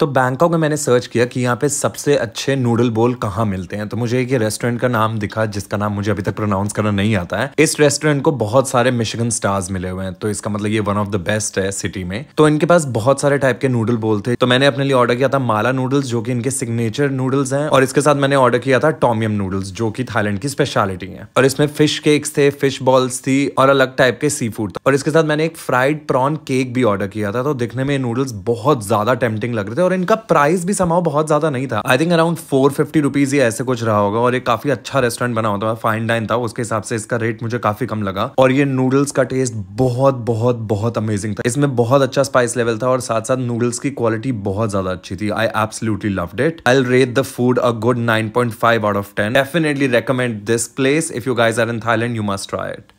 तो बैंकॉक में मैंने सर्च किया कि यहाँ पे सबसे अच्छे नूडल बोल कहाँ मिलते हैं तो मुझे एक रेस्टोरेंट का नाम दिखा जिसका नाम मुझे अभी तक प्रोनाउंस करना नहीं आता है इस रेस्टोरेंट को बहुत सारे मिशिगन स्टार्स मिले हुए हैं तो इसका मतलब ये वन ऑफ द बेस्ट है सिटी में तो इनके पास बहुत सारे टाइप के नूडल बोल थे तो मैंने अपने लिए ऑर्डर किया था माला नूडल्स जो कि इनके सिग्नेचर नूडल्स हैं और इसके साथ मैंने ऑर्डर किया था टॉमियम नूडल्स जो कि थाईलैंड की स्पेशलिटी है और इसमें फिश केक्स थे फिश बॉल्स थी और अलग टाइप के सी फूड था और इसके साथ मैंने एक फ्राइड प्रॉन केक भी ऑर्डर किया था तो दिखने में नूडल्स बहुत ज्यादा टेम्पटिंग लग रहे थे और इनका प्राइस भी समाओ बहुत ज्यादा नहीं था I think around four fifty rupees ही ऐसे कुछ रहा होगा और ये काफी अच्छा रेस्टोरेंट बना होता है फाइन डाइन था उसके हिसाब से इसका रेट मुझे काफी कम लगा और ये नूडल्स का टेस्ट बहुत बहुत बहुत अमेजिंग था इसमें बहुत अच्छा स्पाइस लेवल था और साथ साथ नूडल्स की क्वालिटी बहुत ज्यादा अच्छी थी I absolutely loved it I rate the food a good nine point five out of ten definitely recommend this place if you guys are in Thailand you must try it